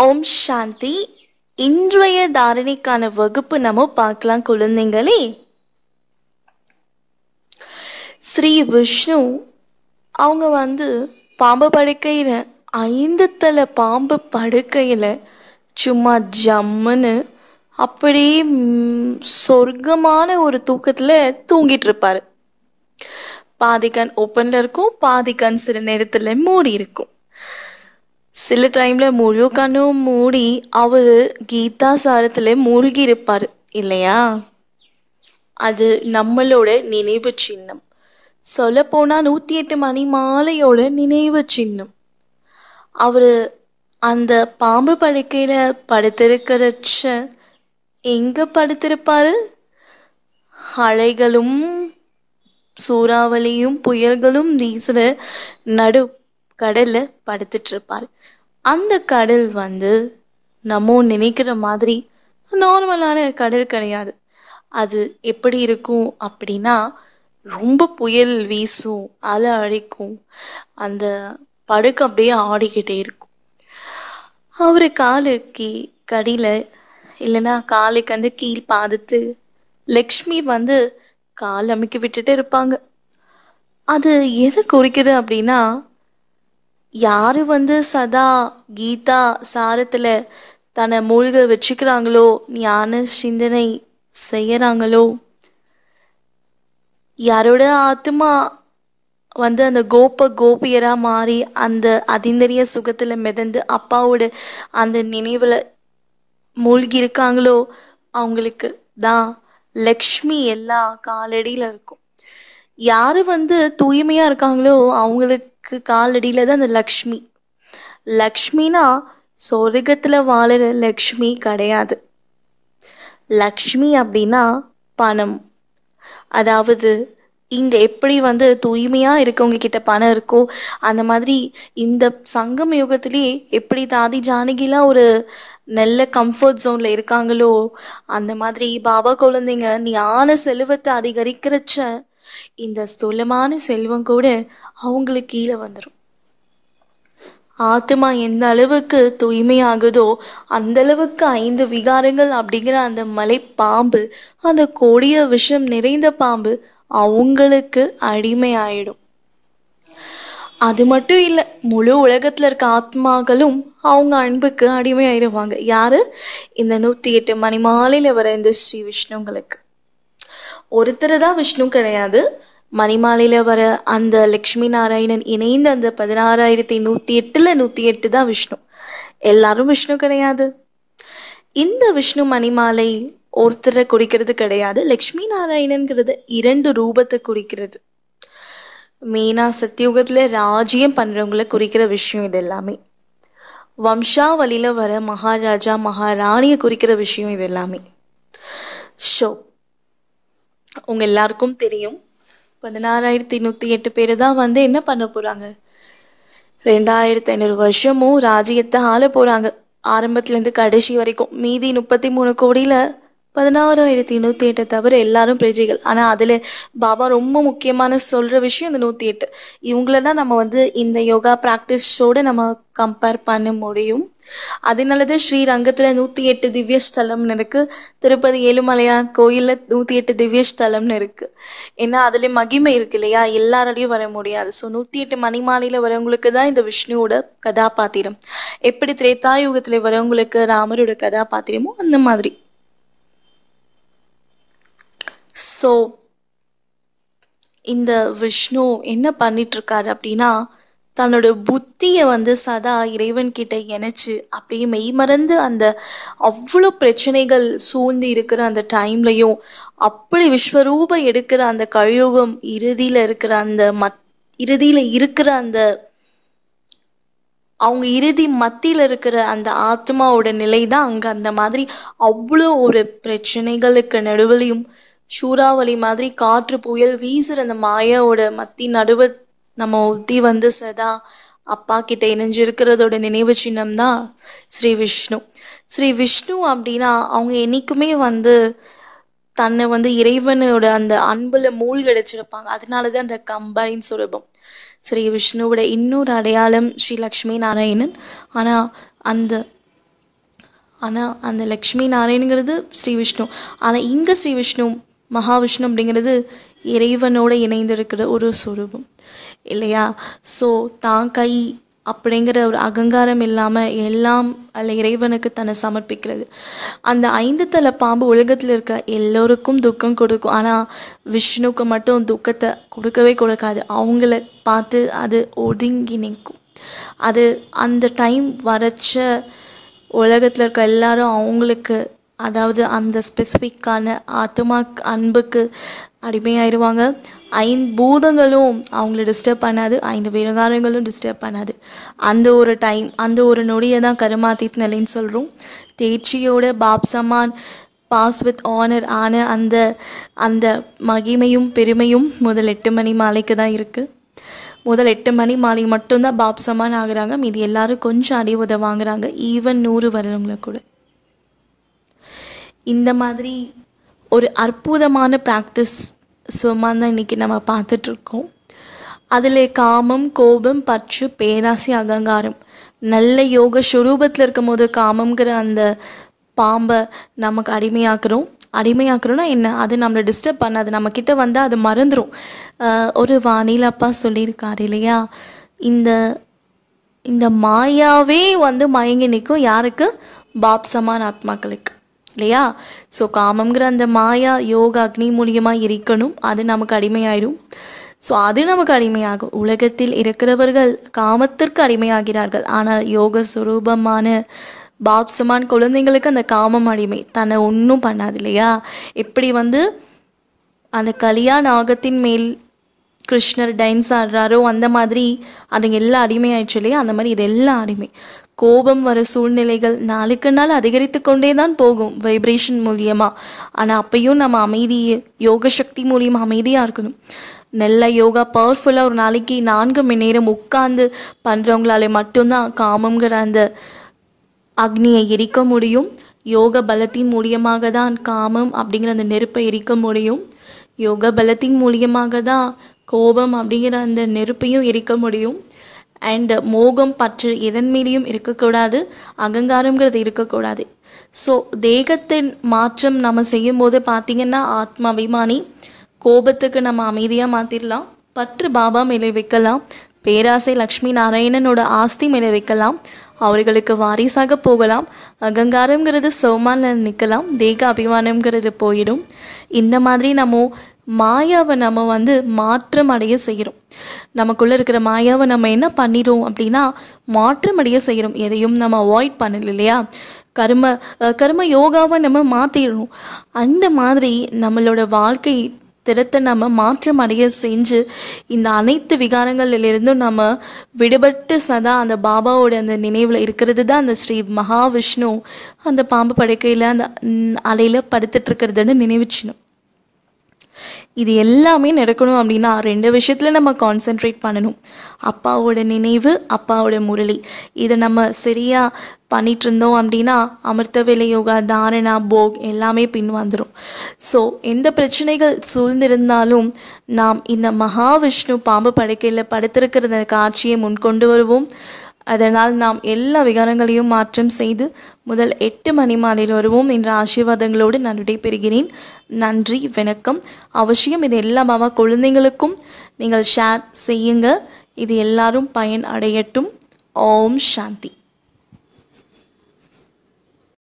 ஓம் சாந்தி இன்றைய தாரணைக்கான வகுப்பு நம்ம பார்க்கலாம் குழந்தைங்களே ஸ்ரீ விஷ்ணு அவங்க வந்து பாம்பு படுக்கையில் ஐந்து தலை பாம்பு படுக்கையில் சும்மா ஜம்முன்னு அப்படியே சொர்க்கமான ஒரு தூக்கத்தில் தூங்கிட்டு இருப்பார் பாதிக்கான் ஓப்பனில் இருக்கும் பாதிக்கான் சில நேரத்தில் மூடி இருக்கும் சில டைமில் முழு கண்ணும் மூடி அவர் கீதா சாரத்தில் மூழ்கி இருப்பாரு இல்லையா அது நம்மளோட நினைவு சின்னம் சொல்லப்போனால் நூற்றி எட்டு மணி மாலையோட நினைவு சின்னம் அவர் அந்த பாம்பு படுக்கையில் படுத்திருக்கிறச்ச எங்கே படுத்திருப்பாரு அலைகளும் சூறாவளியும் புயல்களும் வீசுற நடு கடலில் இருப்பார் அந்த கடல் வந்து நம்ம நினைக்கிற மாதிரி நார்மலான கடல் கிடையாது அது எப்படி இருக்கும் அப்படின்னா ரொம்ப புயல் வீசும் அலை அடிக்கும் அந்த படுக்கை அப்படியே ஆடிக்கிட்டே இருக்கும் அவர் காலுக்கு கடியில் இல்லைன்னா காலுக்கு வந்து கீழ் பாதித்து லக்ஷ்மி வந்து கால் அமுக்கி விட்டுட்டே இருப்பாங்க அது எதை குறிக்குது அப்படின்னா யார் வந்து சதா கீதா சாரத்தில் தன்னை மூழ்க வச்சுக்கிறாங்களோ ஞான சிந்தனை செய்கிறாங்களோ யாரோட ஆத்மா வந்து அந்த கோப கோபியராக மாறி அந்த அதிந்தரிய சுகத்தில் மிதந்து அப்பாவோட அந்த நினைவில் மூழ்கி இருக்காங்களோ அவங்களுக்கு தான் லக்ஷ்மி எல்லா காலடியில் இருக்கும் யார் வந்து தூய்மையாக இருக்காங்களோ அவங்களுக்கு க்கு காலடியில் தான் அந்த லக்ஷ்மி லக்ஷ்மினா சொர்க்கத்தில் வாழுற லக்ஷ்மி கிடையாது லக்ஷ்மி அப்படின்னா பணம் அதாவது இங்கே எப்படி வந்து தூய்மையாக இருக்கவங்க கிட்ட பணம் இருக்கோ அந்த மாதிரி இந்த சங்கம் யுகத்திலேயே எப்படி தாதி ஜானகிலாம் ஒரு நல்ல கம்ஃபர்ட் ஜோனில் இருக்காங்களோ அந்த மாதிரி பாபா குழந்தைங்க ஞான செலவத்தை அதிகரிக்கிறச்ச இந்த ஸ்தூலமான செல்வம் கூட அவங்களுக்கு கீழே வந்துடும் ஆத்மா எந்த அளவுக்கு தூய்மையாகுதோ அந்த அளவுக்கு ஐந்து விகாரங்கள் அப்படிங்கிற அந்த மலை பாம்பு அந்த கொடிய விஷம் நிறைந்த பாம்பு அவங்களுக்கு அடிமையாயிடும் அது மட்டும் இல்லை முழு உலகத்தில் இருக்க ஆத்மாக்களும் அவங்க அன்புக்கு அடிமையாயிடுவாங்க யாரு இந்த நூற்றி எட்டு மணி மாலையில் வர இந்த ஸ்ரீ விஷ்ணுங்களுக்கு ஒருத்தர் தான் விஷ்ணு கிடையாது மணிமாலையில் வர அந்த லக்ஷ்மி நாராயணன் இணைந்த அந்த பதினாறாயிரத்தி நூற்றி எட்டில் நூற்றி எட்டு தான் விஷ்ணு எல்லாரும் விஷ்ணு கிடையாது இந்த விஷ்ணு மணிமாலை ஒருத்தரை குறிக்கிறது கிடையாது லக்ஷ்மி நாராயணன்கிறது இரண்டு ரூபத்தை குறிக்கிறது மெயினாக சத்தியுகத்தில் ராஜ்யம் பண்ணுறவங்கள குறிக்கிற விஷயம் இது எல்லாமே வம்சாவளியில் வர மகாராஜா மகாராணியை குறிக்கிற விஷயம் இது எல்லாமே ஸோ உங்கள் எல்லாருக்கும் தெரியும் பதினாறாயிரத்தி நூற்றி எட்டு பேர் தான் வந்து என்ன பண்ண போகிறாங்க ரெண்டாயிரத்தி ஐநூறு வருஷமும் ராஜ்யத்தை ஆள போகிறாங்க ஆரம்பத்துலேருந்து கடைசி வரைக்கும் மீதி முப்பத்தி மூணு கோடியில் பதினாறாயிரத்தி நூற்றி எட்டை தவிர எல்லாரும் பிரஜைகள் ஆனால் அதில் பாபா ரொம்ப முக்கியமான சொல்கிற விஷயம் இந்த நூற்றி எட்டு இவங்கள தான் நம்ம வந்து இந்த யோகா ப்ராக்டிஸோடு நம்ம கம்பேர் பண்ண முடியும் அதனால தான் ஸ்ரீரங்கத்தில் நூற்றி எட்டு திவ்ய ஸ்தலம்னு இருக்குது திருப்பதி ஏழுமலையார் கோயிலில் நூற்றி எட்டு திவ்ய ஸ்தலம்னு இருக்குது ஏன்னா அதில் மகிமை இருக்கு இல்லையா எல்லாராலையும் வர முடியாது ஸோ நூற்றி எட்டு மணி மாலையில் வரவங்களுக்கு தான் இந்த விஷ்ணுவோட கதாபாத்திரம் எப்படி திரேதாயுகத்தில் வரவங்களுக்கு ராமரோட கதாபாத்திரமோ அந்த மாதிரி ஸோ இந்த விஷ்ணு என்ன பண்ணிட்டுருக்காரு அப்படின்னா தன்னோட புத்தியை வந்து சதா இறைவன்கிட்ட இணைச்சு அப்படியே மெய்மறந்து அந்த அவ்வளோ பிரச்சனைகள் சூழ்ந்து இருக்கிற அந்த டைம்லையும் அப்படி விஸ்வரூபம் எடுக்கிற அந்த கழுகம் இறுதியில் இருக்கிற அந்த மத் இறுதியில் இருக்கிற அந்த அவங்க இறுதி மத்தியில் இருக்கிற அந்த ஆத்மாவோட நிலை தான் அங்கே அந்த மாதிரி அவ்வளோ ஒரு பிரச்சனைகளுக்கு நடுவிலையும் சூறாவளி மாதிரி காற்று புயல் வீசுகிற அந்த மாயாவோட மத்தி நடுவ நம்ம ஒட்டி வந்து சதா அப்பா கிட்ட இணைஞ்சிருக்கிறதோட நினைவு சின்னம் தான் ஸ்ரீ விஷ்ணு ஸ்ரீ விஷ்ணு அப்படின்னா அவங்க என்றைக்குமே வந்து தன்னை வந்து இறைவனோட அந்த அன்பில் மூழ்கடிச்சிருப்பாங்க அதனால தான் அந்த கம்பைன் சுலபம் ஸ்ரீ விஷ்ணுவோட இன்னொரு அடையாளம் ஸ்ரீ லக்ஷ்மி நாராயணன் ஆனால் அந்த ஆனால் அந்த லக்ஷ்மி நாராயணங்கிறது ஸ்ரீ விஷ்ணு ஆனால் இங்கே ஸ்ரீ விஷ்ணு மகாவிஷ்ணு அப்படிங்கிறது இறைவனோடு இணைந்திருக்கிற ஒரு சுரூபம் இல்லையா ஸோ தான் கை அப்படிங்கிற ஒரு அகங்காரம் இல்லாமல் எல்லாம் அல்ல இறைவனுக்கு தன்னை சமர்ப்பிக்கிறது அந்த ஐந்து தலை பாம்பு உலகத்தில் இருக்க எல்லோருக்கும் துக்கம் கொடுக்கும் ஆனால் விஷ்ணுக்கு மட்டும் துக்கத்தை கொடுக்கவே கொடுக்காது அவங்கள பார்த்து அது ஒதுங்கி நிற்கும் அது அந்த டைம் வரைச்ச உலகத்தில் இருக்க எல்லாரும் அவங்களுக்கு அதாவது அந்த ஸ்பெசிஃபிக்கான ஆத்மா அன்புக்கு அடிமையாயிடுவாங்க ஐந்து பூதங்களும் அவங்கள டிஸ்டர்ப் பண்ணாது ஐந்து விவகாரங்களும் டிஸ்டர்ப் பண்ணாது அந்த ஒரு டைம் அந்த ஒரு நொடியை தான் கருமாத்தீத் நிலைன்னு சொல்கிறோம் தேர்ச்சியோட பாப் சமான் பாஸ் வித் ஆனர் ஆன அந்த அந்த மகிமையும் பெருமையும் முதல் எட்டு மணி மாலைக்கு தான் இருக்குது முதல் எட்டு மணி மாலை மட்டும்தான் பாப்சமான் ஆகுறாங்க மீது எல்லோரும் கொஞ்சம் அடி வாங்குறாங்க ஈவன் நூறு வரவங்களை கூட இந்த மாதிரி ஒரு அற்புதமான ப்ராக்டிஸ் சும்மா தான் இன்றைக்கி நம்ம பார்த்துட்ருக்கோம் அதில் காமம் கோபம் பற்று பேராசி அகங்காரம் நல்ல யோக சுரூபத்தில் இருக்கும் போது காமங்கிற அந்த பாம்பை நமக்கு அடிமையாக்குறோம் அடிமையாக்குறோன்னா என்ன அது நம்மளை டிஸ்டர்ப் பண்ணாது நம்மக்கிட்ட வந்தால் அது மறந்துடும் ஒரு வானில அப்பா இல்லையா இந்த இந்த மாயாவே வந்து மயங்கி நிற்கும் யாருக்கு பாப்சமான ஆத்மாக்களுக்கு இல்லையா ஸோ காமங்கிற அந்த மாயா யோகா அக்னி மூலியமாக இருக்கணும் அது நமக்கு அடிமையாயிரும் ஸோ அது நமக்கு அடிமையாகும் உலகத்தில் இருக்கிறவர்கள் காமத்திற்கு அடிமையாகிறார்கள் ஆனால் யோக சுரூபமான பாப்சமான குழந்தைங்களுக்கு அந்த காமம் அடிமை தன்னை ஒன்றும் பண்ணாது இல்லையா எப்படி வந்து அந்த கலியா நாகத்தின் மேல் கிருஷ்ணர் டைன்ஸ் ஆடுறாரோ அந்த மாதிரி அதுங்க எல்லாம் அடிமை ஆயிடுச்சு இல்லையா அந்த மாதிரி இது எல்லாம் அடிமை கோபம் வர சூழ்நிலைகள் நாளுக்கு நாள் அதிகரித்து கொண்டே தான் போகும் வைப்ரேஷன் மூலியமாக ஆனால் அப்பையும் நம்ம அமைதியை யோக சக்தி மூலியமாக அமைதியாக இருக்கணும் நல்ல யோகா பவர்ஃபுல்லாக ஒரு நாளைக்கு நான்கு மணி நேரம் உட்காந்து பண்ணுறவங்களாலே மட்டும்தான் காமங்கிற அந்த அக்னியை எரிக்க முடியும் யோக பலத்தின் மூலியமாக தான் காமம் அப்படிங்கிற அந்த நெருப்பை எரிக்க முடியும் யோக பலத்தின் மூலியமாக தான் கோபம் அப்படிங்கிற அந்த நெருப்பையும் எரிக்க முடியும் அண்டு மோகம் பற்று எதன் மேலேயும் இருக்கக்கூடாது அகங்காரங்கிறது இருக்கக்கூடாது ஸோ தேகத்தின் மாற்றம் நம்ம செய்யும்போது பார்த்திங்கன்னா ஆத்மாபிமானி அபிமானி கோபத்துக்கு நம்ம அமைதியாக மாற்றிடலாம் பற்று பாபா மேலே வைக்கலாம் பேராசை லக்ஷ்மி நாராயணனோட ஆஸ்தி மேலே வைக்கலாம் அவர்களுக்கு வாரிசாக போகலாம் அகங்காரங்கிறது சோமால நிற்கலாம் தேக அபிமானங்கிறது போயிடும் இந்த மாதிரி நம்ம மாயாவை நம்ம வந்து மாற்றம் அடைய செய்கிறோம் நமக்குள்ளே இருக்கிற மாயாவை நம்ம என்ன பண்ணிடும் அப்படின்னா மாற்றம் அடைய செய்கிறோம் எதையும் நம்ம அவாய்ட் பண்ணல இல்லையா கர்ம கர்ம யோகாவை நம்ம மாற்றிடணும் அந்த மாதிரி நம்மளோட வாழ்க்கை திறத்தை நம்ம மாற்றம் அடைய செஞ்சு இந்த அனைத்து விகாரங்களிலிருந்தும் நம்ம விடுபட்டு சதா அந்த பாபாவோட அந்த நினைவில் இருக்கிறது தான் அந்த ஸ்ரீ மகாவிஷ்ணு அந்த பாம்பு படுக்கையில் அந்த அலையில் இருக்கிறதுன்னு நினைவுச்சினும் இது எல்லாமே நடக்கணும் அப்படின்னா ரெண்டு விஷயத்தில் நம்ம கான்சென்ட்ரேட் பண்ணணும் அப்பாவோட நினைவு அப்பாவோட முரளி இதை நம்ம சரியாக பண்ணிகிட்டு இருந்தோம் அப்படின்னா அமிர்த வேலை யோகா தாரணா போக் எல்லாமே பின் வந்துடும் ஸோ எந்த பிரச்சனைகள் சூழ்ந்திருந்தாலும் நாம் இந்த மகாவிஷ்ணு பாம்பு படுக்கையில் படுத்திருக்கிற காட்சியை முன்கொண்டு வருவோம் அதனால் நாம் எல்லா விகாரங்களையும் மாற்றம் செய்து முதல் எட்டு மணி மாலையில் வருவோம் என்ற ஆசீர்வாதங்களோடு நான் விடைபெறுகிறேன் நன்றி வணக்கம் அவசியம் இது எல்லா குழந்தைங்களுக்கும் நீங்கள் ஷேர் செய்யுங்க இது எல்லாரும் பயன் அடையட்டும் ஓம் சாந்தி